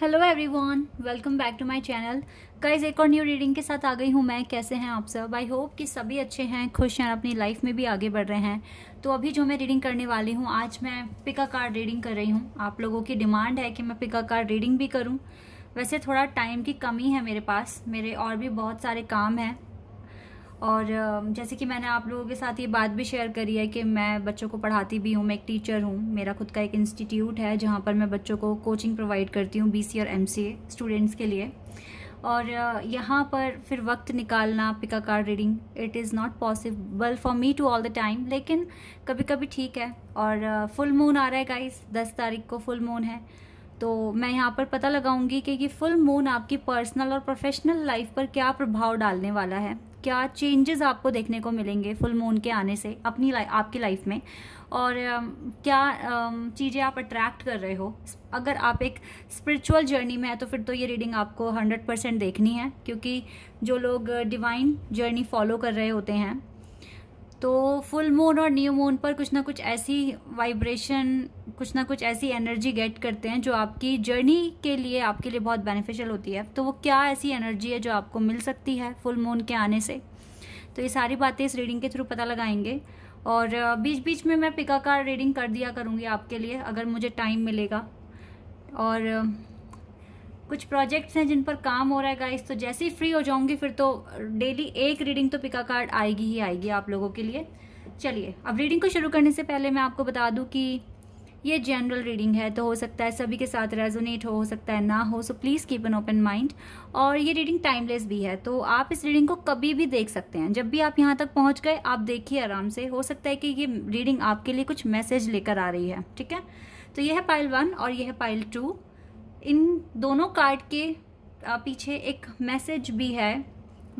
Hello everyone welcome back to my channel guys एक और new reading के साथ आ गई हूँ मैं कैसे हैं आप सब आई होप कि सभी अच्छे हैं खुश हैं अपनी लाइफ में भी आगे बढ़ रहे हैं तो अभी जो मैं रीडिंग करने वाली हूँ आज मैं पिका कार्ड रीडिंग कर रही हूँ आप लोगों की डिमांड है कि मैं पिका कार्ड रीडिंग भी करूँ वैसे थोड़ा टाइम की कमी है मेरे पास मेरे और भी बहुत सारे काम हैं और जैसे कि मैंने आप लोगों के साथ ये बात भी शेयर करी है कि मैं बच्चों को पढ़ाती भी हूँ मैं एक टीचर हूँ मेरा खुद का एक इंस्टीट्यूट है जहाँ पर मैं बच्चों को कोचिंग प्रोवाइड करती हूँ बी और एम स्टूडेंट्स के लिए और यहाँ पर फिर वक्त निकालना pick a card reading it is not possible for me to all the time लेकिन कभी कभी ठीक है और फुल मून आ रहा है गाइस दस तारीख को फुल मून है तो मैं यहाँ पर पता लगाऊंगी कि ये फुल मून आपकी पर्सनल और प्रोफेशनल लाइफ पर क्या प्रभाव डालने वाला है क्या चेंजेस आपको देखने को मिलेंगे फुल मून के आने से अपनी लाइफ आपकी लाइफ में और क्या चीज़ें आप अट्रैक्ट कर रहे हो अगर आप एक स्पिरिचुअल जर्नी में है तो फिर तो ये रीडिंग आपको 100 परसेंट देखनी है क्योंकि जो लोग डिवाइन जर्नी फॉलो कर रहे होते हैं तो फुल मून और न्यू मून पर कुछ ना कुछ ऐसी वाइब्रेशन कुछ ना कुछ ऐसी एनर्जी गेट करते हैं जो आपकी जर्नी के लिए आपके लिए बहुत बेनिफिशियल होती है तो वो क्या ऐसी एनर्जी है जो आपको मिल सकती है फुल मून के आने से तो ये सारी बातें इस रीडिंग के थ्रू पता लगाएंगे और बीच बीच में मैं पिका का रीडिंग कर दिया करूँगी आपके लिए अगर मुझे टाइम मिलेगा और कुछ प्रोजेक्ट्स हैं जिन पर काम हो रहा है गाइस तो जैसे ही फ्री हो जाऊंगी फिर तो डेली एक रीडिंग तो पिका कार्ड आएगी ही आएगी आप लोगों के लिए चलिए अब रीडिंग को शुरू करने से पहले मैं आपको बता दूं कि ये जनरल रीडिंग है तो हो सकता है सभी के साथ रेजोनेट हो हो सकता है ना हो so please keep an open mind और ये रीडिंग टाइमलेस भी है तो आप इस रीडिंग को कभी भी देख सकते हैं जब भी आप यहाँ तक पहुँच गए आप देखिए आराम से हो सकता है कि ये रीडिंग आपके लिए कुछ मैसेज लेकर आ रही है ठीक है तो यह है पाइल वन और यह है पाइल टू इन दोनों कार्ड के पीछे एक मैसेज भी है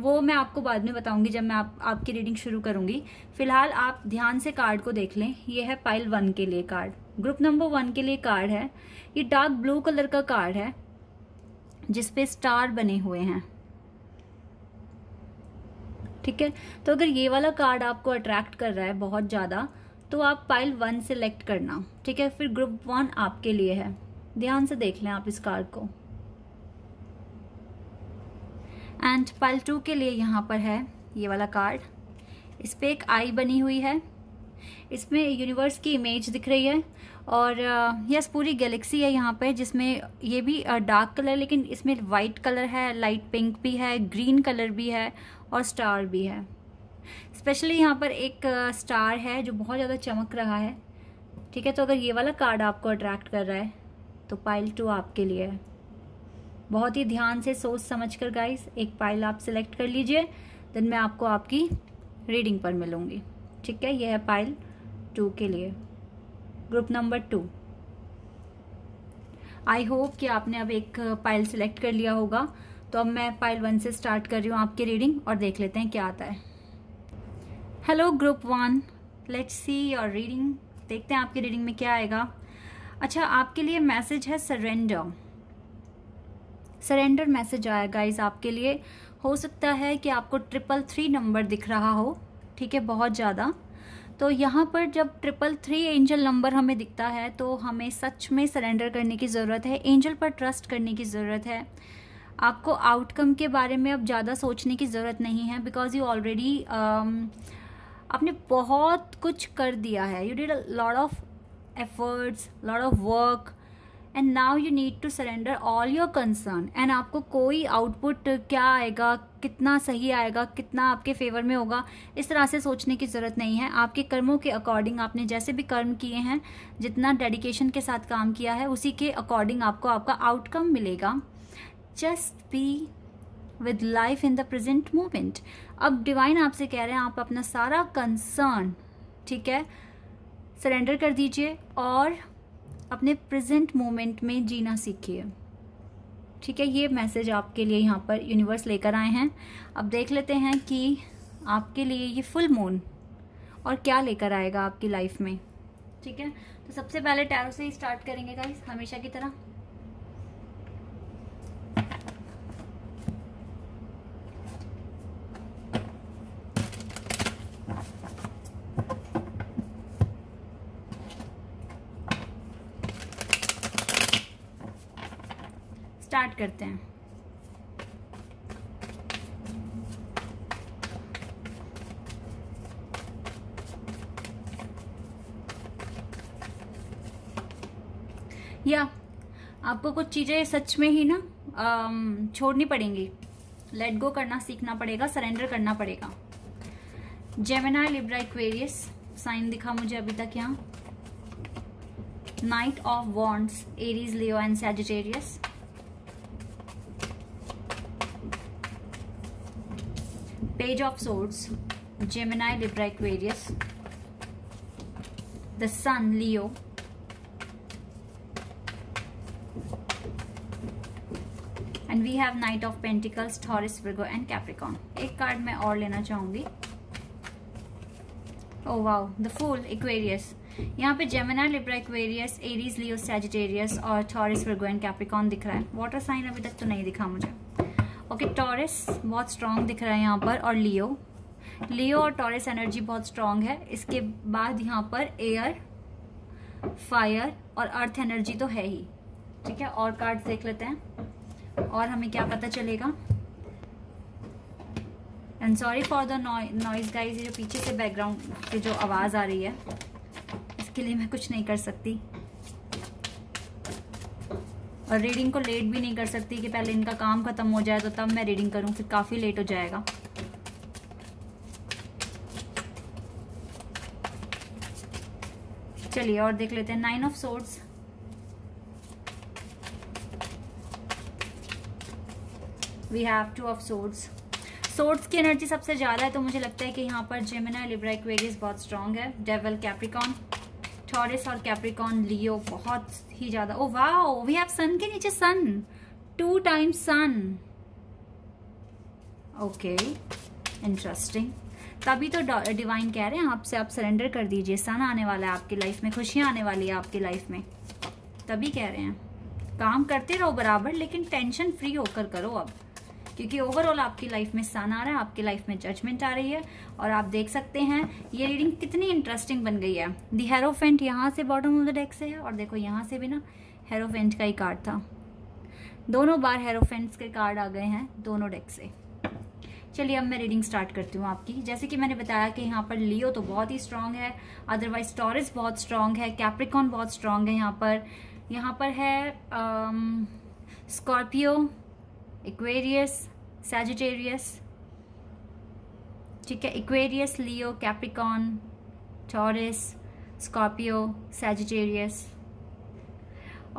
वो मैं आपको बाद में बताऊंगी जब मैं आप आपकी रीडिंग शुरू करूंगी फिलहाल आप ध्यान से कार्ड को देख लें ये है पाइल वन के लिए कार्ड ग्रुप नंबर वन के लिए कार्ड है ये डार्क ब्लू कलर का कार्ड है जिसपे स्टार बने हुए हैं ठीक है तो अगर ये वाला कार्ड आपको अट्रैक्ट कर रहा है बहुत ज़्यादा तो आप पाइल वन सेलेक्ट करना ठीक है फिर ग्रुप वन आपके लिए है ध्यान से देख लें आप इस कार्ड को एंड पल टू के लिए यहाँ पर है ये वाला कार्ड इस पर एक आई बनी हुई है इसमें यूनिवर्स की इमेज दिख रही है और यस uh, पूरी गैलेक्सी है यहाँ पे जिसमें ये भी डार्क uh, कलर लेकिन इसमें वाइट कलर है लाइट पिंक भी है ग्रीन कलर भी है और स्टार भी है स्पेशली यहाँ पर एक स्टार uh, है जो बहुत ज़्यादा चमक रहा है ठीक है तो अगर ये वाला कार्ड आपको अट्रैक्ट कर रहा है तो पाइल टू आपके लिए है बहुत ही ध्यान से सोच समझ कर गाइस एक पाइल आप सिलेक्ट कर लीजिए देन मैं आपको आपकी रीडिंग पर मिलूँगी ठीक है यह है पाइल टू के लिए group number two I hope कि आपने अब एक पाइल सिलेक्ट कर लिया होगा तो अब मैं पाइल वन से स्टार्ट कर रही हूँ आपकी रीडिंग और देख लेते हैं क्या आता है hello group one let's see your reading देखते हैं आपकी रीडिंग में क्या आएगा अच्छा आपके लिए मैसेज है सरेंडर सरेंडर मैसेज आया गाइज आपके लिए हो सकता है कि आपको ट्रिपल थ्री नंबर दिख रहा हो ठीक है बहुत ज़्यादा तो यहाँ पर जब ट्रिपल थ्री एंजल नंबर हमें दिखता है तो हमें सच में सरेंडर करने की ज़रूरत है एंजल पर ट्रस्ट करने की ज़रूरत है आपको आउटकम के बारे में अब ज़्यादा सोचने की ज़रूरत नहीं है बिकॉज यू ऑलरेडी आपने बहुत कुछ कर दिया है you did lot of efforts lot of work and now you need to surrender all your concern and आपको कोई आउटपुट क्या आएगा कितना सही आएगा कितना आपके फेवर में होगा इस तरह से सोचने की ज़रूरत नहीं है आपके कर्मों के अकॉर्डिंग आपने जैसे भी कर्म किए हैं जितना डेडिकेशन के साथ काम किया है उसी के अकॉर्डिंग आपको आपका आउटकम मिलेगा just be with life in the present moment अब डिवाइन आपसे कह रहे हैं आप अपना सारा कंसर्न ठीक है सरेंडर कर दीजिए और अपने प्रेजेंट मोमेंट में जीना सीखिए ठीक है ये मैसेज आपके लिए यहाँ पर यूनिवर्स लेकर आए हैं अब देख लेते हैं कि आपके लिए ये फुल मून और क्या लेकर आएगा आपकी लाइफ में ठीक है तो सबसे पहले टैरो से ही स्टार्ट करेंगे गाइस हमेशा की तरह स्टार्ट करते हैं या आपको कुछ चीज़ें सच में ही ना छोड़नी पड़ेंगी लेट गो करना सीखना पड़ेगा सरेंडर करना पड़ेगा जेमेना लिब्रा इक्वेरियस साइन दिखा मुझे अभी तक यहाँ knight of wands Aries Leo and Sagittarius Page of Swords, Gemini, Libra, Aquarius, the Sun, Leo, and we have knight of pentacles Taurus Virgo and Capricorn एक कार्ड मैं और लेना चाहूंगी oh wow the fool Aquarius यहाँ पे Gemini Libra Aquarius Aries Leo Sagittarius और Taurus Virgo and Capricorn दिख रहा है वाटर साइन अभी तक तो नहीं दिखा मुझे ओके टॉरस बहुत स्ट्रांग दिख रहा है यहाँ पर और लियो लियो और टॉरस एनर्जी बहुत स्ट्रांग है इसके बाद यहाँ पर एयर फायर और अर्थ एनर्जी तो है ही ठीक है और कार्ड देख लेते हैं और हमें क्या पता चलेगा and sorry for the noise guys जो पीछे से बैकग्राउंड की जो आवाज़ आ रही है इसके लिए मैं कुछ नहीं कर सकती और रीडिंग को लेट भी नहीं कर सकती कि पहले इनका काम ख़त्म हो जाए तो तब मैं रीडिंग करूं फिर काफ़ी लेट हो जाएगा चलिए और देख लेते हैं nine of swords we have two of swords swords की एनर्जी सबसे ज़्यादा है तो मुझे लगता है कि यहाँ पर जेमिना लिब्रा एक्वेरियस बहुत स्ट्रांग है डेवल कैप्रिकॉन टॉरिस और कैप्रिकॉन लियो बहुत ही ज्यादा ओ वाह वी हैव सन के नीचे sun two times sun okay interesting तभी तो डिवाइन कह रहे हैं आपसे आप सरेंडर कर दीजिए सन आने वाला है आपकी लाइफ में खुशियाँ आने वाली है आपकी लाइफ में तभी कह रहे हैं काम करते रहो बराबर लेकिन टेंशन फ्री होकर करो अब क्योंकि ओवरऑल आपकी लाइफ में सन आ रहा है आपकी लाइफ में जजमेंट आ रही है और आप देख सकते हैं ये रीडिंग कितनी इंटरेस्टिंग बन गई है दी हेरोफेंट यहाँ से बॉटम ऑफ द डेक से है और देखो यहाँ से भी ना हेरोफेंट का ही कार्ड था दोनों बार हेरोफेंट्स के कार्ड आ गए हैं दोनों डेक से चलिए अब मैं रीडिंग स्टार्ट करती हूँ आपकी जैसे कि मैंने बताया कि यहाँ पर लियो तो बहुत ही स्ट्रांग है अदरवाइज टॉरिस बहुत स्ट्रांग है कैप्रिकॉन बहुत स्ट्रांग है यहाँ पर यहाँ पर है स्कॉर्पियो um, एक्वेरियस सैजिटेरियस ठीक है Aquarius Leo Capricorn Taurus Scorpio Sagittarius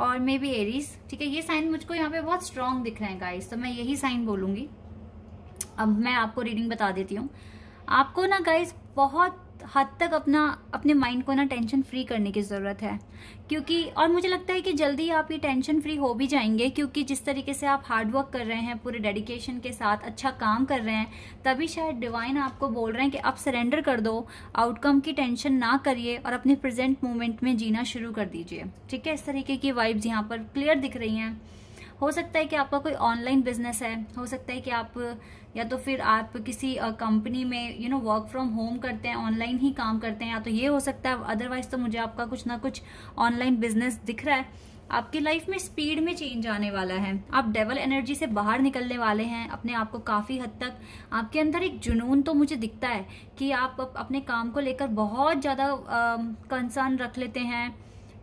और मे बी एरीज ठीक है ये साइन मुझको यहाँ पे बहुत स्ट्रांग दिख रहे हैं गाइस तो मैं यही साइन बोलूँगी अब मैं आपको रीडिंग बता देती हूँ आपको ना गाइस बहुत हद तक अपना अपने माइंड को ना टेंशन फ्री करने की ज़रूरत है क्योंकि और मुझे लगता है कि जल्दी आप ये टेंशन फ्री हो भी जाएंगे क्योंकि जिस तरीके से आप हार्ड वर्क कर रहे हैं पूरे डेडिकेशन के साथ अच्छा काम कर रहे हैं तभी शायद डिवाइन आपको बोल रहे हैं कि आप सरेंडर कर दो आउटकम की टेंशन ना करिए और अपने प्रेजेंट मोमेंट में जीना शुरू कर दीजिए ठीक है इस तरीके की वाइब्स यहाँ पर क्लियर दिख रही हैं हो सकता है कि आपका कोई ऑनलाइन बिजनेस है हो सकता है कि आप या तो फिर आप किसी कंपनी में you know work from home करते हैं ऑनलाइन ही काम करते हैं या तो ये हो सकता है अदरवाइज तो मुझे आपका कुछ ना कुछ ऑनलाइन बिजनेस दिख रहा है आपकी लाइफ में स्पीड में चेंज आने वाला है आप डेवल एनर्जी से बाहर निकलने वाले हैं अपने आप को काफ़ी हद तक आपके अंदर एक जुनून तो मुझे दिखता है कि आप अपने काम को लेकर बहुत ज़्यादा कंसर्न रख लेते हैं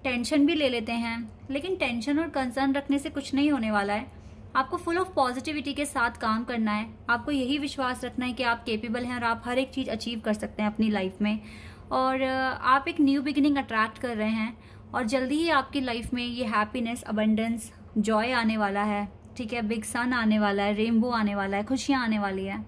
टेंशन भी ले लेते हैं लेकिन टेंशन और कंसर्न रखने से कुछ नहीं होने वाला है आपको फुल ऑफ पॉजिटिविटी के साथ काम करना है आपको यही विश्वास रखना है कि आप केपेबल हैं और आप हर एक चीज़ अचीव कर सकते हैं अपनी लाइफ में और आप एक न्यू बिगिनिंग अट्रैक्ट कर रहे हैं और जल्दी ही आपकी लाइफ में ये हैप्पीनेस अबंडेंस जॉय आने वाला है ठीक है बिग सन आने वाला है रेनबो आने वाला है खुशियाँ आने वाली है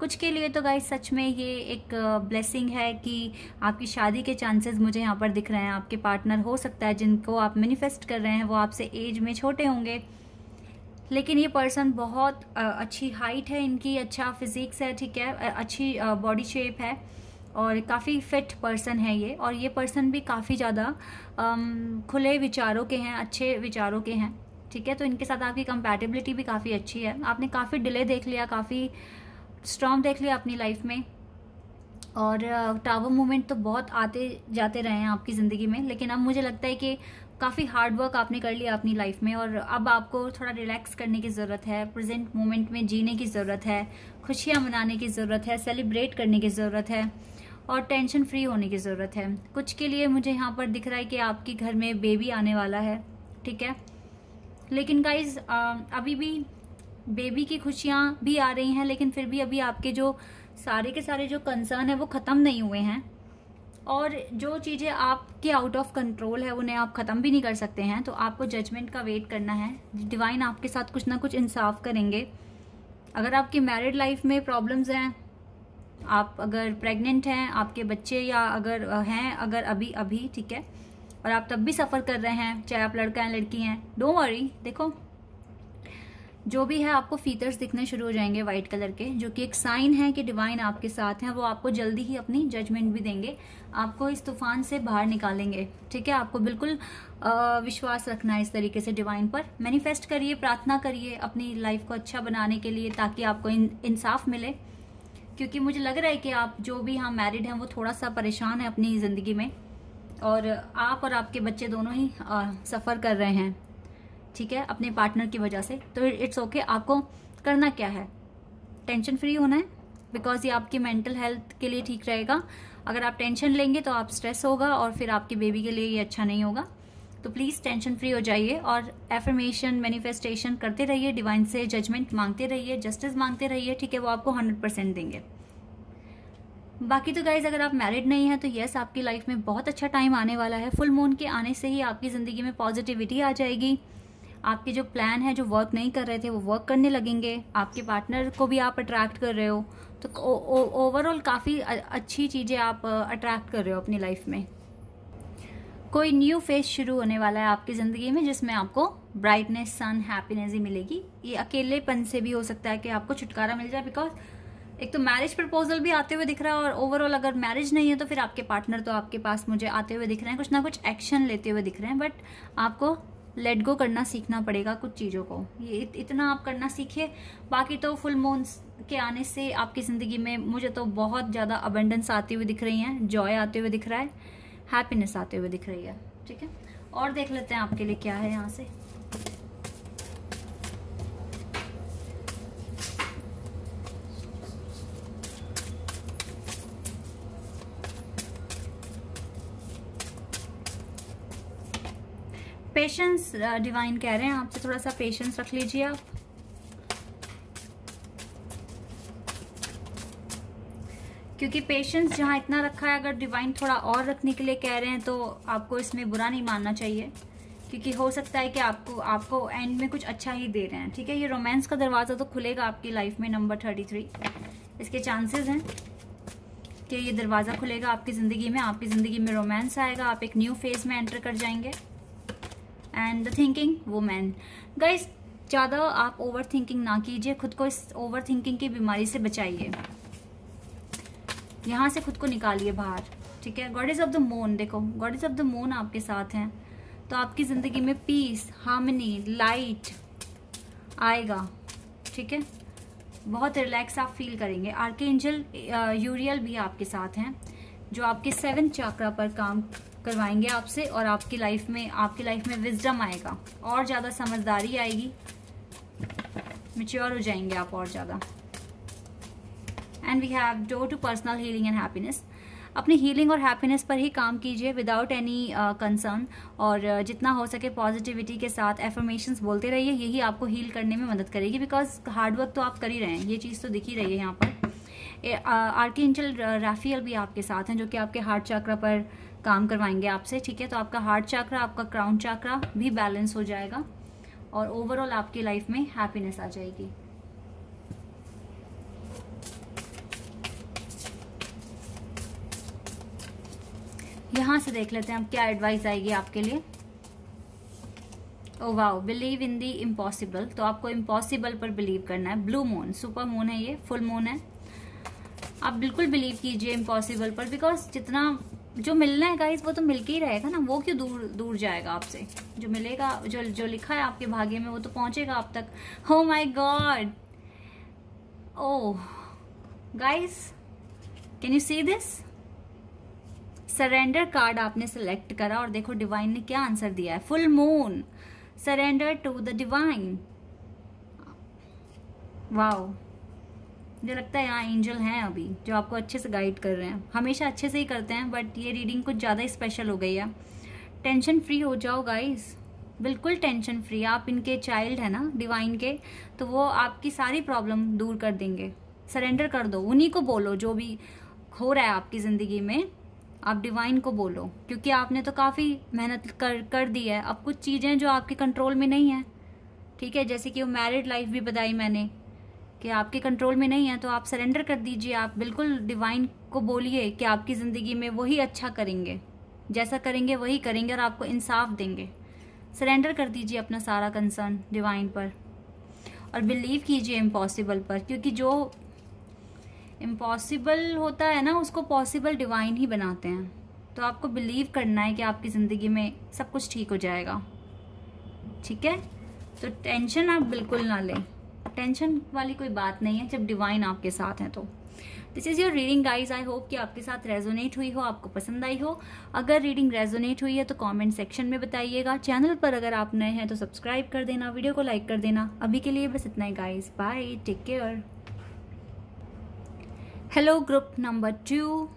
कुछ के लिए तो गाइज सच में ये एक ब्लेसिंग है कि आपकी शादी के चांसेस मुझे यहाँ पर दिख रहे हैं आपके पार्टनर हो सकता है जिनको आप मैनिफेस्ट कर रहे हैं वो आपसे एज में छोटे होंगे लेकिन ये पर्सन बहुत अच्छी हाइट है इनकी अच्छा फिजिक्स है ठीक है अच्छी बॉडी शेप है और काफ़ी फिट पर्सन है ये और ये पर्सन भी काफ़ी ज़्यादा खुले विचारों के हैं अच्छे विचारों के हैं ठीक है तो इनके साथ आपकी कंपैटिबिलिटी भी काफ़ी अच्छी है आपने काफ़ी डिले देख लिया काफ़ी स्ट्रांग देख लिया अपनी लाइफ में और टावर मोमेंट तो बहुत आते जाते रहे हैं आपकी ज़िंदगी में लेकिन अब मुझे लगता है कि काफ़ी हार्ड वर्क आपने कर लिया अपनी लाइफ में और अब आपको थोड़ा रिलैक्स करने की ज़रूरत है प्रेजेंट मोमेंट में जीने की ज़रूरत है खुशियाँ मनाने की ज़रूरत है सेलिब्रेट करने की ज़रूरत है और टेंशन फ्री होने की ज़रूरत है कुछ के लिए मुझे यहाँ पर दिख रहा है कि आपके घर में बेबी आने वाला है ठीक है लेकिन गाइज अभी भी बेबी की खुशियाँ भी आ रही हैं लेकिन फिर भी अभी आपके जो सारे के सारे जो कंसर्न है वो ख़त्म नहीं हुए हैं और जो चीज़ें आपके आउट ऑफ कंट्रोल है उन्हें आप ख़त्म भी नहीं कर सकते हैं तो आपको जजमेंट का वेट करना है डिवाइन आपके साथ कुछ ना कुछ इंसाफ करेंगे अगर आपकी मैरिड लाइफ में प्रॉब्लम्स हैं आप अगर प्रेग्नेंट हैं आपके बच्चे या अगर हैं अगर अभी अभी ठीक है और आप तब भी सफ़र कर रहे हैं चाहे आप लड़का हैं लड़की हैं डोंट वरी देखो जो भी है आपको फीचर्स दिखने शुरू हो जाएंगे वाइट कलर के जो कि एक साइन है कि डिवाइन आपके साथ हैं वो आपको जल्दी ही अपनी जजमेंट भी देंगे आपको इस तूफान से बाहर निकालेंगे ठीक है आपको बिल्कुल विश्वास रखना है इस तरीके से डिवाइन पर मैनिफेस्ट करिए प्रार्थना करिए अपनी लाइफ को अच्छा बनाने के लिए ताकि आपको इन, इंसाफ मिले क्योंकि मुझे लग रहा है कि आप जो भी यहाँ मैरिड हैं वो थोड़ा सा परेशान है अपनी ज़िंदगी में और आप और आपके बच्चे दोनों ही सफ़र कर रहे हैं ठीक है अपने पार्टनर की वजह से तो इट्स ओके okay, आपको करना क्या है टेंशन फ्री होना है बिकॉज ये आपकी मेंटल हेल्थ के लिए ठीक रहेगा अगर आप टेंशन लेंगे तो आप स्ट्रेस होगा और फिर आपके बेबी के लिए ये अच्छा नहीं होगा तो प्लीज़ टेंशन फ्री हो जाइए और एफर्मेशन मैनिफेस्टेशन करते रहिए डिवाइन से जजमेंट मांगते रहिए जस्टिस मांगते रहिए ठीक है वो आपको हंड्रेड परसेंट देंगे बाकी तो गाइज अगर आप मैरिड नहीं हैं तो येस आपकी लाइफ में बहुत अच्छा टाइम आने वाला है फुल मून के आने से ही आपकी ज़िंदगी में पॉजिटिविटी आ जाएगी आपके जो प्लान है जो वर्क नहीं कर रहे थे वो वर्क करने लगेंगे आपके पार्टनर को भी आप अट्रैक्ट कर रहे हो तो ओवरऑल काफ़ी अच्छी चीज़ें आप अट्रैक्ट कर रहे हो अपनी लाइफ में कोई न्यू फेज शुरू होने वाला है आपकी ज़िंदगी में जिसमें आपको ब्राइटनेस सन हैप्पीनेस ही मिलेगी ये अकेलेपन से भी हो सकता है कि आपको छुटकारा मिल जाए बिकॉज एक तो मैरिज प्रपोजल भी आते हुए दिख रहा है और ओवरऑल अगर मैरिज नहीं है तो फिर आपके पार्टनर तो आपके पास मुझे आते हुए दिख रहे हैं कुछ ना कुछ एक्शन लेते हुए दिख रहे हैं बट आपको लेट गो करना सीखना पड़ेगा कुछ चीज़ों को ये इत, इतना आप करना सीखिए बाकी तो फुल मून्स के आने से आपकी ज़िंदगी में मुझे तो बहुत ज़्यादा अबेंडेंस आती हुई दिख रही हैं जॉय आते हुए दिख रहा है हैप्पीनेस आते हुए दिख रही है ठीक है और देख लेते हैं आपके लिए क्या है यहाँ से पेशेंस डिवाइन uh, कह रहे हैं आपसे तो थोड़ा सा पेशेंस रख लीजिए आप क्योंकि पेशेंस जहां इतना रखा है अगर डिवाइन थोड़ा और रखने के लिए कह रहे हैं तो आपको इसमें बुरा नहीं मानना चाहिए क्योंकि हो सकता है कि आपको आपको एंड में कुछ अच्छा ही दे रहे हैं ठीक है ये रोमांस का दरवाज़ा तो खुलेगा आपकी लाइफ में नंबर थर्टी थ्री इसके चांसेस हैं कि ये दरवाज़ा खुलेगा आपकी ज़िंदगी में आपकी ज़िंदगी में रोमांस आएगा आप एक न्यू फेज़ में एंटर कर जाएंगे and the thinking women guys ज़्यादा आप ओवर थिंकिंग ना कीजिए खुद को इस ओवर थिंकिंग की बीमारी से बचाइए यहाँ से खुद को निकालिए बाहर ठीक है God is of the moon देखो God is of the moon आपके साथ हैं तो आपकी ज़िंदगी में पीस हार्मनी लाइट आएगा ठीक है बहुत रिलैक्स आप फील करेंगे आर्के एंजल यूरियल भी आपके साथ हैं जो आपके सेवन चाक्रा पर काम करवाएंगे आपसे और आपकी लाइफ में आपकी लाइफ में विजडम आएगा और ज़्यादा समझदारी आएगी मिच्योर हो जाएंगे आप और ज़्यादा and we have door to personal healing and happiness अपनी हीलिंग और हैप्पीनेस पर ही काम कीजिए विदाउट एनी कंसर्न और uh, जितना हो सके पॉजिटिविटी के साथ एफर्मेशंस बोलते रहिए यही आपको हील करने में मदद करेगी बिकॉज हार्डवर्क तो आप कर ही रहे हैं ये चीज़ तो दिख ही रही है यहाँ पर आर्किंचल राफियल भी आपके साथ हैं जो कि आपके हार्ट चक्र पर काम करवाएंगे आपसे ठीक है तो आपका हार्ट चाकरा आपका क्राउन चाक्रा भी बैलेंस हो जाएगा और ओवरऑल आपकी लाइफ में हैप्पीनेस आ जाएगी यहां से देख लेते हैं अब क्या एडवाइस आएगी आपके लिए oh wow believe in the impossible तो आपको इम्पॉसिबल पर बिलीव करना है ब्लू मून सुपर मून है ये फुल मून है आप बिल्कुल बिलीव कीजिए इम्पॉसिबल पर बिकॉज जितना जो मिलना है गाइज वो तो के ही रहेगा ना वो क्यों दूर दूर जाएगा आपसे जो मिलेगा जो जो लिखा है आपके भाग्य में वो तो पहुंचेगा आप तक हो my God oh guys can you see this surrender card आपने सेलेक्ट करा और देखो डिवाइन ने क्या आंसर दिया है full moon surrender to the divine wow मुझे लगता है यहाँ एंजल हैं अभी जो आपको अच्छे से गाइड कर रहे हैं हमेशा अच्छे से ही करते हैं बट ये रीडिंग कुछ ज़्यादा स्पेशल हो गई है टेंशन फ्री हो जाओ गाइज बिल्कुल टेंशन फ्री आप इनके चाइल्ड हैं ना डिवाइन के तो वो आपकी सारी प्रॉब्लम दूर कर देंगे सरेंडर कर दो उन्हीं को बोलो जो भी हो रहा है आपकी ज़िंदगी में आप डिवाइन को बोलो क्योंकि आपने तो काफ़ी मेहनत कर कर दी है अब कुछ चीज़ें जो आपके कंट्रोल में नहीं है ठीक है जैसे कि वो मैरिड लाइफ भी बताई मैंने कि आपके कंट्रोल में नहीं है तो आप सरेंडर कर दीजिए आप बिल्कुल डिवाइन को बोलिए कि आपकी ज़िंदगी में वही अच्छा करेंगे जैसा करेंगे वही करेंगे और आपको इंसाफ देंगे सरेंडर कर दीजिए अपना सारा कंसर्न डिवाइन पर और बिलीव कीजिए इम्पॉसिबल पर क्योंकि जो इम्पॉसिबल होता है ना उसको पॉसिबल डिवाइन ही बनाते हैं तो आपको बिलीव करना है कि आपकी ज़िंदगी में सब कुछ ठीक हो जाएगा ठीक है तो टेंशन आप बिल्कुल ना लें टेंशन वाली कोई बात नहीं है जब डिवाइन आपके साथ हैं तो this is your reading guys I hope कि आपके साथ रेजोनेट हुई हो आपको पसंद आई हो अगर रीडिंग रेजोनेट हुई है तो कमेंट सेक्शन में बताइएगा चैनल पर अगर आप नए हैं तो सब्सक्राइब कर देना वीडियो को लाइक कर देना अभी के लिए बस इतना ही guys bye take care hello group number two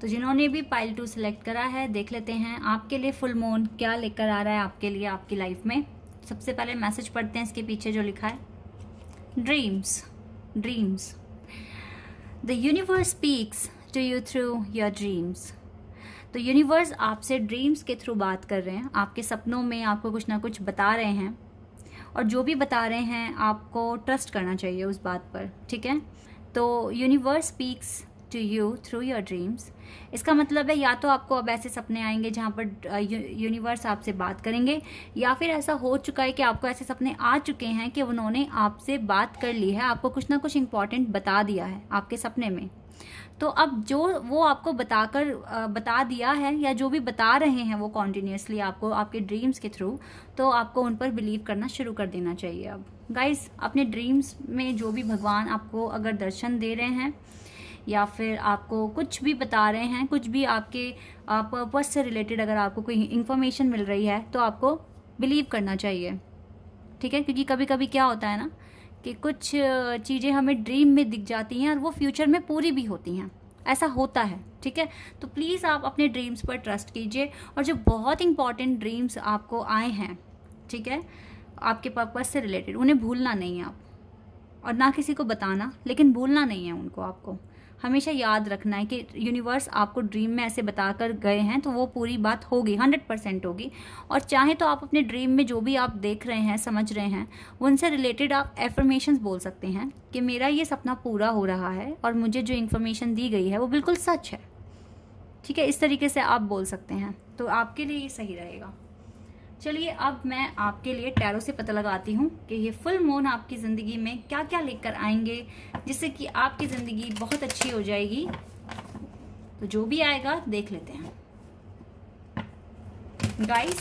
तो जिन्होंने भी पाइल टू सेलेक्ट करा है देख लेते हैं आपके लिए फुल मोन क्या लेकर आ रहा है आपके लिए आपकी लाइफ में सबसे पहले मैसेज पढ़ते हैं इसके पीछे जो लिखा है dreams dreams the universe speaks to you through your dreams तो यूनिवर्स आपसे ड्रीम्स के थ्रू बात कर रहे हैं आपके सपनों में आपको कुछ ना कुछ बता रहे हैं और जो भी बता रहे हैं आपको ट्रस्ट करना चाहिए उस बात पर ठीक है तो universe speaks to you through your dreams इसका मतलब है या तो आपको अब ऐसे सपने आएंगे जहाँ पर यूनिवर्स आपसे बात करेंगे या फिर ऐसा हो चुका है कि आपको ऐसे सपने आ चुके हैं कि उन्होंने आपसे बात कर ली है आपको कुछ ना कुछ इंपॉर्टेंट बता दिया है आपके सपने में तो अब जो वो आपको बताकर बता दिया है या जो भी बता रहे हैं वो कॉन्टीन्यूसली आपको आपके ड्रीम्स के थ्रू तो आपको उन पर बिलीव करना शुरू कर देना चाहिए अब गाइस अपने ड्रीम्स में जो भी भगवान आपको अगर दर्शन दे रहे हैं या फिर आपको कुछ भी बता रहे हैं कुछ भी आपके पर्पज़ से रिलेटेड अगर आपको कोई इन्फॉर्मेशन मिल रही है तो आपको बिलीव करना चाहिए ठीक है क्योंकि कभी कभी क्या होता है ना कि कुछ चीज़ें हमें ड्रीम में दिख जाती हैं और वो फ्यूचर में पूरी भी होती हैं ऐसा होता है ठीक है तो प्लीज़ आप अपने ड्रीम्स पर ट्रस्ट कीजिए और जो बहुत इंपॉर्टेंट ड्रीम्स आपको आए हैं ठीक है आपके पर्पज से रिलेटेड उन्हें भूलना नहीं है आप और ना किसी को बताना लेकिन भूलना नहीं है उनको आपको हमेशा याद रखना है कि यूनिवर्स आपको ड्रीम में ऐसे बता कर गए हैं तो वो पूरी बात होगी हंड्रेड परसेंट होगी और चाहे तो आप अपने ड्रीम में जो भी आप देख रहे हैं समझ रहे हैं उनसे रिलेटेड आप एफर्मेशन बोल सकते हैं कि मेरा ये सपना पूरा हो रहा है और मुझे जो इन्फॉर्मेशन दी गई है वो बिल्कुल सच है ठीक है इस तरीके से आप बोल सकते हैं तो आपके लिए ये सही रहेगा चलिए अब मैं आपके लिए टैरो से पता लगाती हूँ कि ये फुल मून आपकी ज़िंदगी में क्या क्या लेकर आएंगे जिससे कि आपकी ज़िंदगी बहुत अच्छी हो जाएगी तो जो भी आएगा देख लेते हैं गाइस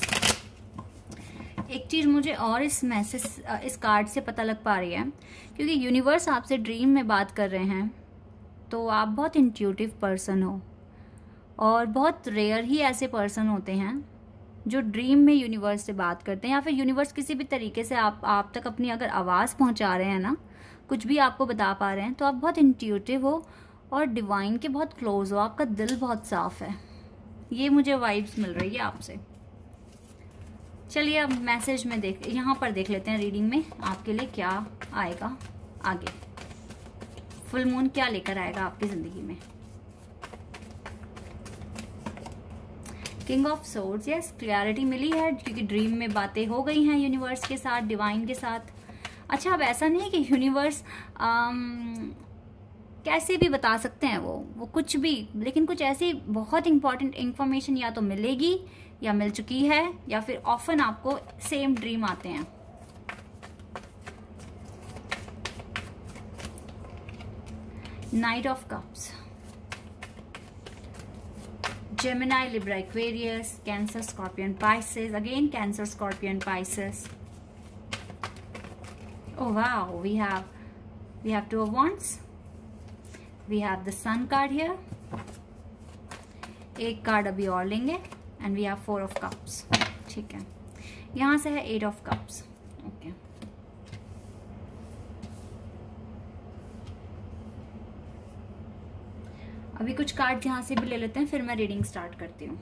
एक चीज़ मुझे और इस मैसेज इस कार्ड से पता लग पा रही है क्योंकि यूनिवर्स आपसे ड्रीम में बात कर रहे हैं तो आप बहुत इंट्यूटिव पर्सन हो और बहुत रेयर ही ऐसे पर्सन होते हैं जो ड्रीम में यूनिवर्स से बात करते हैं या फिर यूनिवर्स किसी भी तरीके से आप आप तक अपनी अगर आवाज़ पहुंचा रहे हैं ना कुछ भी आपको बता पा रहे हैं तो आप बहुत इंट्यूटिव हो और डिवाइन के बहुत क्लोज हो आपका दिल बहुत साफ है ये मुझे वाइब्स मिल रही है आपसे चलिए अब मैसेज में देख यहाँ पर देख लेते हैं रीडिंग में आपके लिए क्या आएगा आगे फुल मून क्या लेकर आएगा आपकी ज़िंदगी में king of swords yes clarity मिली है क्योंकि ड्रीम में बातें हो गई हैं यूनिवर्स के साथ डिवाइन के साथ अच्छा अब ऐसा नहीं है कि यूनिवर्स um, कैसे भी बता सकते हैं वो वो कुछ भी लेकिन कुछ ऐसी बहुत इंपॉर्टेंट इंफॉर्मेशन या तो मिलेगी या मिल चुकी है या फिर ऑफन आपको सेम ड्रीम आते हैं knight of cups Gemini, Libra, Aquarius, Cancer, Scorpion, Pisces. Again, Cancer, Scorpion, Pisces. Oh wow, we have we have two of wands. We have the sun card here. एक card अभी और लेंगे and we have four of cups ठीक है यहाँ से है eight of cups okay okay. अभी कुछ कार्ड यहाँ से भी ले लेते हैं फिर मैं रीडिंग स्टार्ट करती हूँ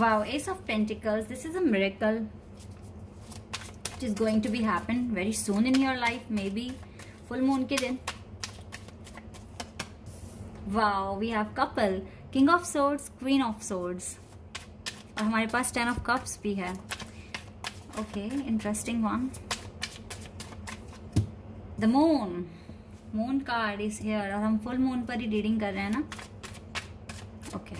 wow ace of pentacles this is a miracle which is going to be happen very soon in your life maybe full moon ke din wow we have couple king of swords queen of swords और हमारे पास ten of cups भी है okay interesting one the moon moon card is here और हम full moon पर ही reading कर रहे हैं ना ओके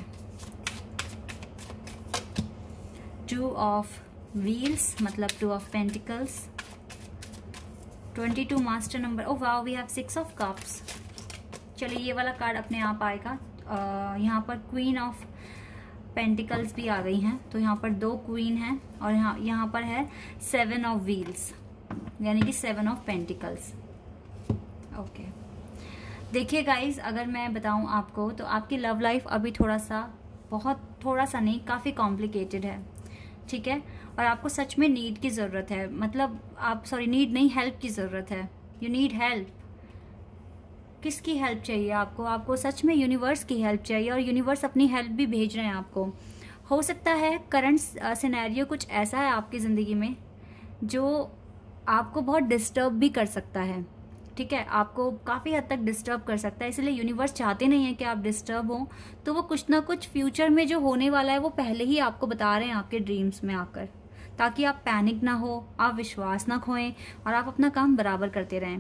टू ऑफ व्हील्स मतलब two of pentacles twenty two master number oh wow we have six of cups चलिए ये वाला कार्ड अपने आप आएगा यहाँ पर क्वीन ऑफ पेंटिकल्स भी आ गई हैं तो यहाँ पर दो क्वीन हैं और यहाँ यहाँ पर है सेवन ऑफ व्हील्स यानी कि सेवन ऑफ पेंटिकल्स ओके देखिए गाइज अगर मैं बताऊँ आपको तो आपकी लव लाइफ अभी थोड़ा सा बहुत थोड़ा सा नहीं काफ़ी कॉम्प्लिकेटेड है ठीक है और आपको सच में नीड की ज़रूरत है मतलब आप सॉरी नीड नहीं हेल्प की ज़रूरत है यू नीड हेल्प किसकी हेल्प चाहिए आपको आपको सच में यूनिवर्स की हेल्प चाहिए और यूनिवर्स अपनी हेल्प भी भेज रहे हैं आपको हो सकता है करंट सिनेरियो कुछ ऐसा है आपकी ज़िंदगी में जो आपको बहुत डिस्टर्ब भी कर सकता है ठीक है आपको काफ़ी हद तक डिस्टर्ब कर सकता है इसलिए यूनिवर्स चाहते नहीं है कि आप डिस्टर्ब हों तो वो कुछ ना कुछ फ्यूचर में जो होने वाला है वो पहले ही आपको बता रहे हैं आपके ड्रीम्स में आकर ताकि आप पैनिक ना हो आप विश्वास ना खोएं और आप अपना काम बराबर करते रहें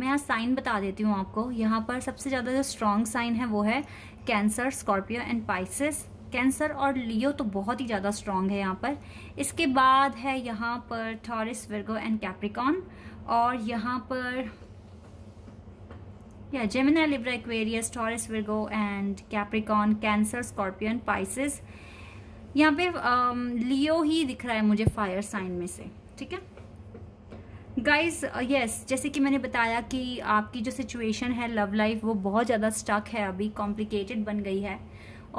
मैं यहाँ साइन बता देती हूँ आपको यहाँ पर सबसे ज़्यादा जो स्ट्रॉन्ग साइन है वो है Cancer Scorpio and Pisces Cancer और लियो तो बहुत ही ज़्यादा स्ट्रॉन्ग है यहाँ पर इसके बाद है यहाँ पर थॉरिस वर्गो एंड कैप्रिकॉन और यहाँ पर या Gemini Libra Aquarius Taurus Virgo and Capricorn Cancer Scorpion Pisces यहाँ पे लियो um, ही दिख रहा है मुझे फायर साइन में से ठीक है गाइज यस uh, जैसे कि मैंने बताया कि आपकी जो सिचुएशन है लव लाइफ वो बहुत ज़्यादा स्टक है अभी कॉम्प्लिकेटेड बन गई है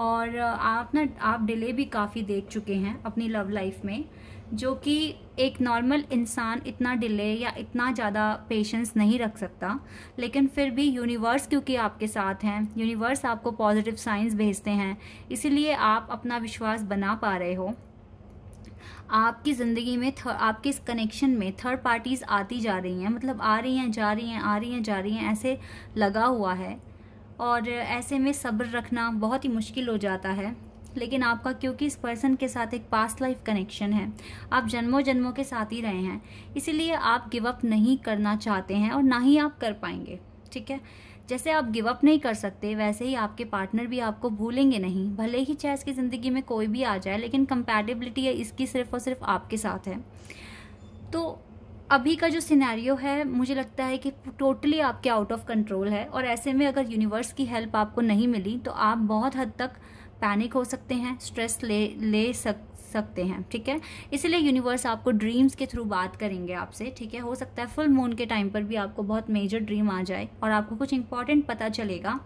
और uh, आप ना आप डिले भी काफ़ी देख चुके हैं अपनी लव लाइफ में जो कि एक नॉर्मल इंसान इतना डिले या इतना ज़्यादा पेशेंस नहीं रख सकता लेकिन फिर भी यूनिवर्स क्योंकि आपके साथ हैं यूनिवर्स आपको पॉजिटिव साइंस भेजते हैं इसीलिए आप अपना विश्वास बना पा रहे हो आपकी ज़िंदगी में आपके इस कनेक्शन में थर्ड पार्टीज़ आती जा रही हैं मतलब आ रही हैं जा रही हैं आ रही हैं जा रही हैं ऐसे लगा हुआ है और ऐसे में सब्र रखना बहुत ही मुश्किल हो जाता है लेकिन आपका क्योंकि इस पर्सन के साथ एक पास्ट लाइफ कनेक्शन है आप जन्मों जन्मों के साथ ही रहे हैं इसीलिए आप गिव अप नहीं करना चाहते हैं और ना ही आप कर पाएंगे ठीक है जैसे आप गिव अप नहीं कर सकते वैसे ही आपके पार्टनर भी आपको भूलेंगे नहीं भले ही चाहे इसकी ज़िंदगी में कोई भी आ जाए लेकिन कंपेटिबिलिटी है इसकी सिर्फ और सिर्फ आपके साथ है तो अभी का जो सिनेरियो है मुझे लगता है कि टोटली आपके आउट ऑफ कंट्रोल है और ऐसे में अगर यूनिवर्स की हेल्प आपको नहीं मिली तो आप बहुत हद तक पैनिक हो सकते हैं स्ट्रेस ले ले सक सकते हैं ठीक है इसलिए यूनिवर्स आपको ड्रीम्स के थ्रू बात करेंगे आपसे ठीक है हो सकता है फुल मून के टाइम पर भी आपको बहुत मेजर ड्रीम आ जाए और आपको कुछ इंपॉर्टेंट पता चलेगा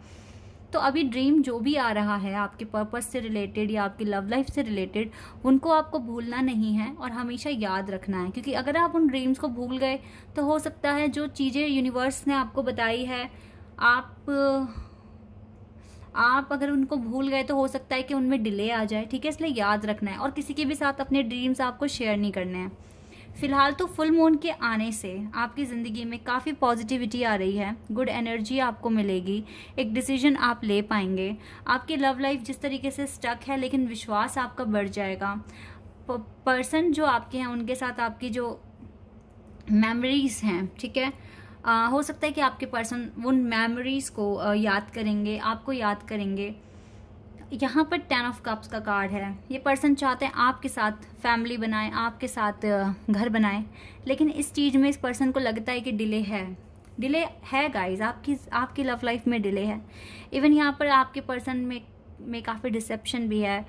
तो अभी ड्रीम जो भी आ रहा है आपके पर्पस से रिलेटेड या आपकी लव लाइफ से रिलेटेड उनको आपको भूलना नहीं है और हमेशा याद रखना है क्योंकि अगर आप उन ड्रीम्स को भूल गए तो हो सकता है जो चीज़ें यूनिवर्स ने आपको बताई है आप आप अगर उनको भूल गए तो हो सकता है कि उनमें डिले आ जाए ठीक है इसलिए याद रखना है और किसी के भी साथ अपने ड्रीम्स आपको शेयर नहीं करने हैं फिलहाल तो फुल मून के आने से आपकी ज़िंदगी में काफ़ी पॉजिटिविटी आ रही है गुड एनर्जी आपको मिलेगी एक डिसीजन आप ले पाएंगे आपकी लव लाइफ जिस तरीके से स्टक है लेकिन विश्वास आपका बढ़ जाएगा पर्सन जो आपके हैं उनके साथ आपकी जो मेमोरीज हैं ठीक है आ, हो सकता है कि आपके पर्सन उन मेमोरीज़ को आ, याद करेंगे आपको याद करेंगे यहाँ पर टेन ऑफ कप्स का कार्ड है ये पर्सन चाहते हैं आपके साथ फैमिली बनाएं आपके साथ घर बनाएं लेकिन इस चीज़ में इस पर्सन को लगता है कि डिले है डिले है गाइज आपकी आपकी लव लाइफ में डिले है इवन यहाँ पर आपके पर्सन में में काफ़ी डिसेप्शन भी है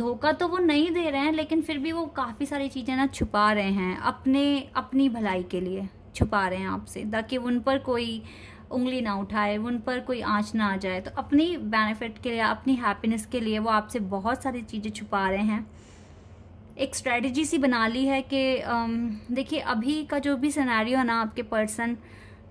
धोखा तो वो नहीं दे रहे हैं लेकिन फिर भी वो काफ़ी सारी चीज़ें ना छुपा रहे हैं अपने अपनी भलाई के लिए छुपा रहे हैं आपसे ताकि उन पर कोई उंगली ना उठाए उन पर कोई आँच ना आ जाए तो अपनी बेनिफिट के लिए अपनी हैप्पीनेस के लिए वो आपसे बहुत सारी चीज़ें छुपा रहे हैं एक स्ट्रेटजी सी बना ली है कि देखिए अभी का जो भी सिनेरियो है ना आपके पर्सन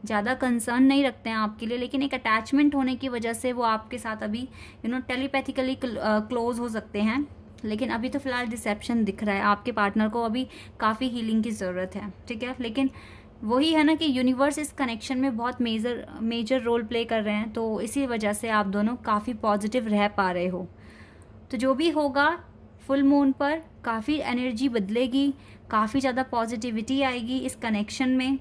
ज़्यादा कंसर्न नहीं रखते हैं आपके लिए लेकिन एक अटैचमेंट होने की वजह से वो आपके साथ अभी यू नो टेलीपैथिकली क्लोज हो सकते हैं लेकिन अभी तो फ़िलहाल डिसेप्शन दिख रहा है आपके पार्टनर को अभी काफ़ी हीलिंग की ज़रूरत है ठीक है लेकिन वही है ना कि यूनिवर्स इस कनेक्शन में बहुत मेजर मेजर रोल प्ले कर रहे हैं तो इसी वजह से आप दोनों काफ़ी पॉजिटिव रह पा रहे हो तो जो भी होगा फुल मून पर काफ़ी एनर्जी बदलेगी काफ़ी ज़्यादा पॉजिटिविटी आएगी इस कनेक्शन में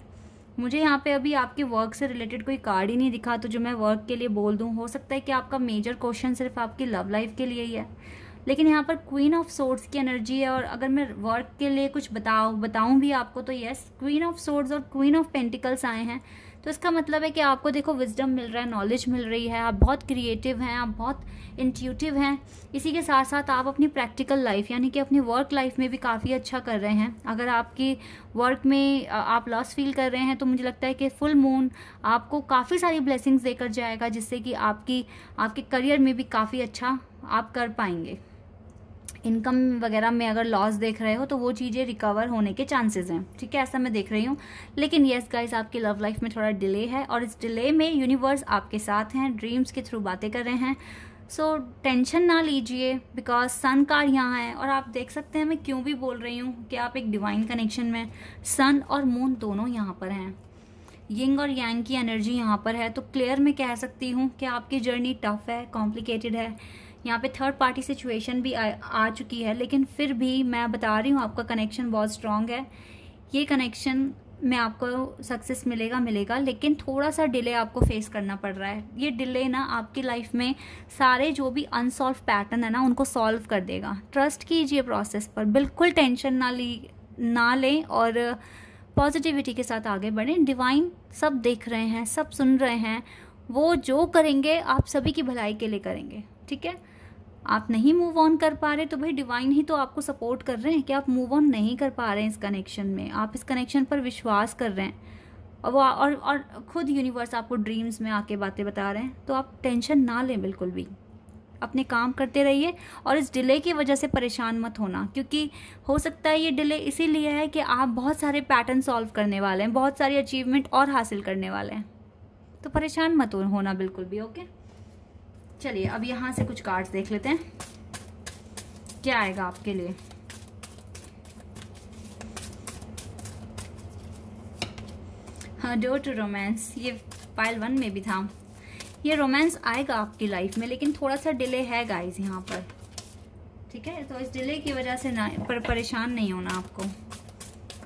मुझे यहाँ पे अभी आपके वर्क से रिलेटेड कोई कार्ड ही नहीं दिखा तो जो मैं वर्क के लिए बोल दूँ हो सकता है कि आपका मेजर क्वेश्चन सिर्फ आपकी लव लाइफ के लिए ही है लेकिन यहाँ पर क्वीन ऑफ सोर्ड्स की एनर्जी है और अगर मैं वर्क के लिए कुछ बताओ बताऊँ भी आपको तो येस क्वीन ऑफ सोर्ड्स और क्वीन ऑफ पेंटिकल्स आए हैं तो इसका मतलब है कि आपको देखो विजडम मिल रहा है नॉलेज मिल रही है आप बहुत क्रिएटिव हैं आप बहुत इंट्यूटिव हैं इसी के साथ साथ आप अपनी प्रैक्टिकल लाइफ यानी कि अपनी वर्क लाइफ में भी काफ़ी अच्छा कर रहे हैं अगर आपकी वर्क में आप लॉस फील कर रहे हैं तो मुझे लगता है कि फुल मून आपको काफ़ी सारी ब्लेसिंग्स देकर जाएगा जिससे कि आपकी आपके करियर में भी काफ़ी अच्छा आप कर पाएंगे इनकम वगैरह में अगर लॉस देख रहे हो तो वो चीज़ें रिकवर होने के चांसेस हैं ठीक है ऐसा मैं देख रही हूँ लेकिन येस yes, गाइस आपकी लव लाइफ में थोड़ा डिले है और इस डिले में यूनिवर्स आपके साथ हैं ड्रीम्स के थ्रू बातें कर रहे हैं सो so, टेंशन ना लीजिए बिकॉज सन कार्ड यहाँ है और आप देख सकते हैं मैं क्यों भी बोल रही हूँ कि आप एक डिवाइन कनेक्शन में सन और मून दोनों यहाँ पर हैं यंग और यांग की एनर्जी यहाँ पर है तो क्लियर मैं कह सकती हूँ कि आपकी जर्नी टफ है कॉम्प्लिकेटेड है यहाँ पे थर्ड पार्टी सिचुएशन भी आ, आ चुकी है लेकिन फिर भी मैं बता रही हूँ आपका कनेक्शन बहुत स्ट्रांग है ये कनेक्शन में आपको सक्सेस मिलेगा मिलेगा लेकिन थोड़ा सा डिले आपको फेस करना पड़ रहा है ये डिले ना आपकी लाइफ में सारे जो भी अनसॉल्व पैटर्न है ना उनको सॉल्व कर देगा ट्रस्ट कीजिए प्रोसेस पर बिल्कुल टेंशन ना ली ना लें और पॉजिटिविटी के साथ आगे बढ़ें डिवाइन सब देख रहे हैं सब सुन रहे हैं वो जो करेंगे आप सभी की भलाई के लिए करेंगे ठीक है आप नहीं मूव ऑन कर पा रहे तो भाई डिवाइन ही तो आपको सपोर्ट कर रहे हैं कि आप मूव ऑन नहीं कर पा रहे हैं इस कनेक्शन में आप इस कनेक्शन पर विश्वास कर रहे हैं और वो और और खुद यूनिवर्स आपको ड्रीम्स में आके बातें बता रहे हैं तो आप टेंशन ना लें बिल्कुल भी अपने काम करते रहिए और इस डिले की वजह से परेशान मत होना क्योंकि हो सकता है ये डिले इसीलिए है कि आप बहुत सारे पैटर्न सॉल्व करने वाले हैं बहुत सारे अचीवमेंट और हासिल करने वाले हैं तो परेशान मत होना बिल्कुल भी ओके चलिए अब यहाँ से कुछ कार्ड्स देख लेते हैं क्या आएगा आपके लिए हाँ डोर टू रोमांस ये पायल वन में भी था ये रोमांस आएगा आपकी लाइफ में लेकिन थोड़ा सा डिले है गाइज यहाँ पर ठीक है तो इस डिले की वजह से ना पर परेशान नहीं होना आपको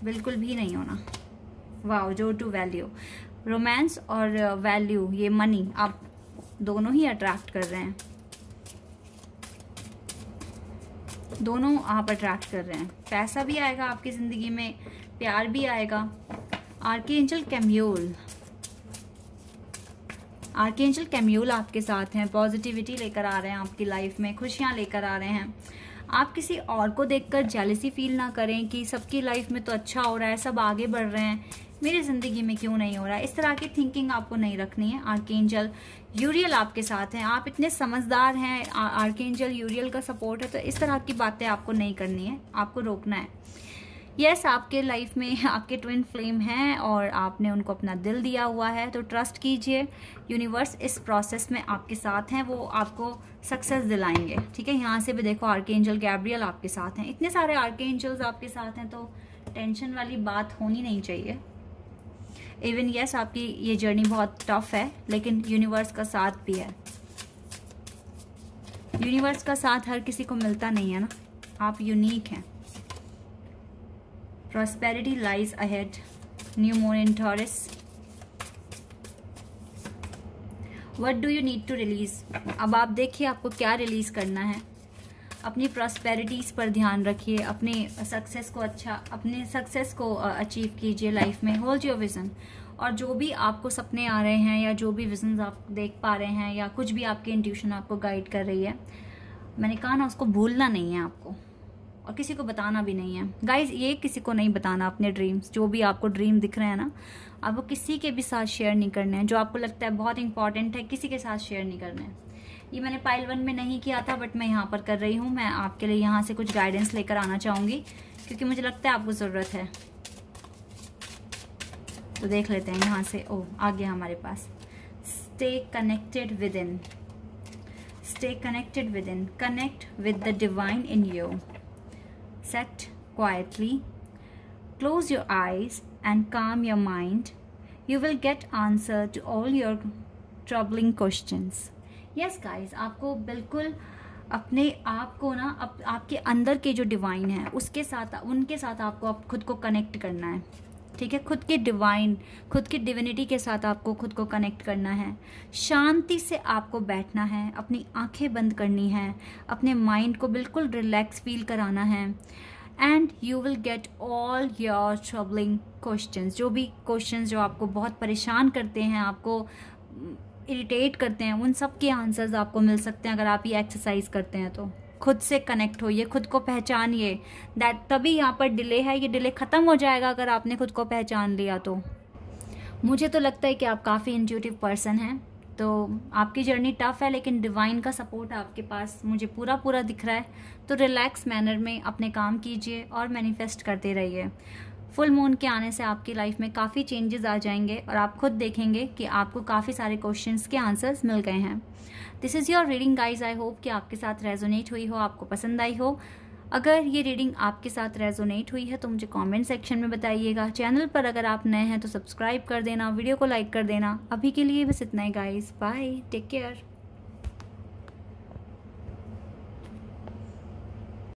बिल्कुल भी नहीं होना वाह जो टू वैल्यू रोमांस और वैल्यू ये मनी आप दोनों ही अट्रैक्ट कर रहे हैं दोनों आप अट्रैक्ट कर रहे हैं पैसा भी आएगा आपकी ज़िंदगी में प्यार भी आएगा archangel Camael archangel Camael आपके साथ हैं पॉजिटिविटी लेकर आ रहे हैं आपकी लाइफ में खुशियां लेकर आ रहे हैं आप किसी और को देखकर जेलिसी फील ना करें कि सबकी लाइफ में तो अच्छा हो रहा है सब आगे बढ़ रहे हैं मेरी ज़िंदगी में क्यों नहीं हो रहा है इस तरह की थिंकिंग आपको नहीं रखनी है आर्केंजल यूरियल आपके साथ हैं आप इतने समझदार हैं आर्केंजल यूरियल का सपोर्ट है तो इस तरह की बातें आपको नहीं करनी है आपको रोकना है यस yes, आपके लाइफ में आपके ट्विन फ्लेम हैं और आपने उनको अपना दिल दिया हुआ है तो ट्रस्ट कीजिए यूनिवर्स इस प्रोसेस में आपके साथ हैं वो आपको सक्सेस दिलाएंगे ठीक है यहाँ से भी देखो आर्के एंजल गैब्रियल आपके साथ हैं इतने सारे आर्के एंजल्स आपके साथ हैं तो टेंशन वाली बात होनी नहीं चाहिए इवन यस yes, आपकी ये जर्नी बहुत टफ है लेकिन यूनिवर्स का साथ भी है यूनिवर्स का साथ हर किसी को मिलता नहीं है ना आप यूनिक हैं prosperity lies ahead new moon in Taurus what do you need to release अब आप देखिए आपको क्या रिलीज करना है अपनी प्रॉस्पेरिटीज़ पर ध्यान रखिए अपने सक्सेस को अच्छा अपने सक्सेस को अचीव कीजिए लाइफ में होल्ड योर विज़न और जो भी आपको सपने आ रहे हैं या जो भी विजन आप देख पा रहे हैं या कुछ भी आपके इंट्यूशन आपको गाइड कर रही है मैंने कहा ना उसको भूलना नहीं है आपको और किसी को बताना भी नहीं है गाइज ये किसी को नहीं बताना अपने ड्रीम्स जो भी आपको ड्रीम दिख रहे हैं ना आपको किसी के भी साथ शेयर नहीं करने हैं जो आपको लगता है बहुत इंपॉर्टेंट है किसी के साथ शेयर नहीं करने हैं ये मैंने पाइल वन में नहीं किया था बट मैं यहाँ पर कर रही हूँ मैं आपके लिए यहाँ से कुछ गाइडेंस लेकर आना चाहूँगी क्योंकि मुझे लगता है आपको ज़रूरत है तो देख लेते हैं यहाँ से ओ आ गया हमारे पास stay connected within stay connected within connect with the divine in you sit quietly close your eyes and calm your mind you will get answer to all your troubling question yes guys आपको बिल्कुल अपने आप को ना up, आपके अंदर के जो डिवाइन है उसके साथ उनके साथ आपको आप खुद को कनेक्ट करना है ठीक है खुद के डिवाइन खुद की डिविनिटी के साथ आपको खुद को कनेक्ट करना है शांति से आपको बैठना है अपनी आंखें बंद करनी है अपने माइंड को बिल्कुल रिलैक्स फील कराना है and you will get all your troubling question जो भी क्वेश्चन जो आपको बहुत परेशान करते हैं आपको इरिटेट करते हैं उन सब के आंसर्स आपको मिल सकते हैं अगर आप ये एक्सरसाइज करते हैं तो खुद से कनेक्ट होइए खुद को पहचानिए दैट तभी यहाँ पर डिले है ये डिले ख़त्म हो जाएगा अगर आपने खुद को पहचान लिया तो मुझे तो लगता है कि आप काफ़ी इंट्यूटिव पर्सन हैं तो आपकी जर्नी टफ है लेकिन डिवाइन का सपोर्ट आपके पास मुझे पूरा पूरा दिख रहा है तो रिलैक्स मैनर में अपने काम कीजिए और मैनिफेस्ट करते रहिए फुल मून के आने से आपकी लाइफ में काफ़ी चेंजेस आ जाएंगे और आप खुद देखेंगे कि आपको काफ़ी सारे क्वेश्चन के आंसर्स मिल गए हैं this is your reading guys I hope कि आपके साथ रेजोनेट हुई हो आपको पसंद आई हो अगर ये रीडिंग आपके साथ रेजोनेट हुई है तो मुझे कमेंट सेक्शन में बताइएगा चैनल पर अगर आप नए हैं तो सब्सक्राइब कर देना वीडियो को लाइक कर देना अभी के लिए बस इतना ही गाइस बाय टेक केयर